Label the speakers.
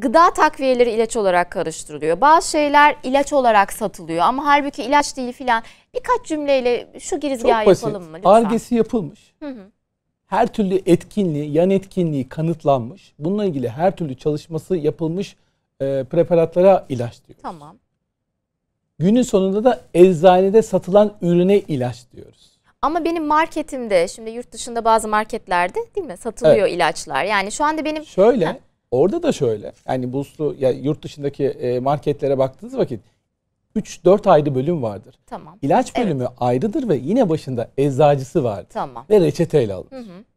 Speaker 1: gıda takviyeleri ilaç olarak karıştırılıyor. Bazı şeyler ilaç olarak satılıyor ama halbuki ilaç değil filan. Birkaç cümleyle şu girizgahı yapalım mı lütfen? Argesi
Speaker 2: yapılmış. Hı hı. Her türlü etkinliği, yan etkinliği kanıtlanmış. Bununla ilgili her türlü çalışması yapılmış e, preparatlara ilaç diyoruz. Tamam. Günün sonunda da eczanede satılan ürüne ilaç diyoruz.
Speaker 1: Ama benim marketimde şimdi yurt dışında bazı marketlerde değil mi satılıyor evet. ilaçlar. Yani şu anda benim Şöyle
Speaker 2: Orada da şöyle. Yani Buslu ya yurt dışındaki e, marketlere baktığınız vakit 3-4 ayrı bölüm vardır. Tamam. İlaç bölümü evet. ayrıdır ve yine başında eczacısı vardır. Tamam. Ve reçeteyle alınır.
Speaker 1: Hı hı.